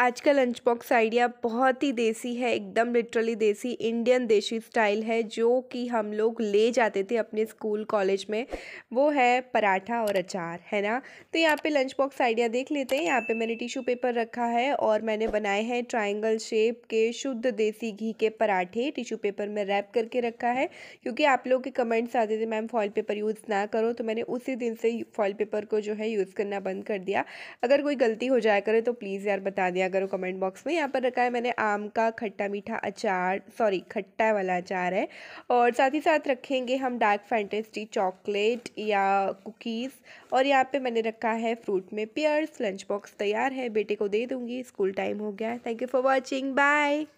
आज का lunch box idea बहुत ही देसी है एकदम लिटरली देसी इंडियन देसी स्टाइल है जो कि हम लोग ले जाते थे अपने स्कूल कॉलेज में वो है पराठा और अचार है ना तो यहाँ पे लंच बॉक्स आइडिया देख लेते हैं यहाँ पे मैंने टिश्यू पेपर रखा है और मैंने बनाए हैं ट्राइंगल शेप के शुद्ध देसी घी के पराठे टिश्यू पेपर में रैप करके रखा है क्योंकि आप लोग के कमेंट्स आते थे मैम फॉइल पेपर यूज़ ना करो तो मैंने उसी दिन से फॉइल पेपर को जो है यूज़ करना बंद कर दिया अगर कोई गलती हो जाया करे तो प्लीज़ यार बता दिया बताया करो कमेंट बॉक्स में यहाँ पर रखा है मैंने आम का खट्टा मीठा अचार सॉरी खट्टा वाला अचार है और साथ ही साथ रखेंगे हम डार्क फैंटेस्टी चॉकलेट या कुकीज़ और यहाँ पे मैंने रखा है फ्रूट में पेयर्स लंच बॉक्स तैयार है बेटे को दे दूँगी स्कूल टाइम हो गया है thank you for watching bye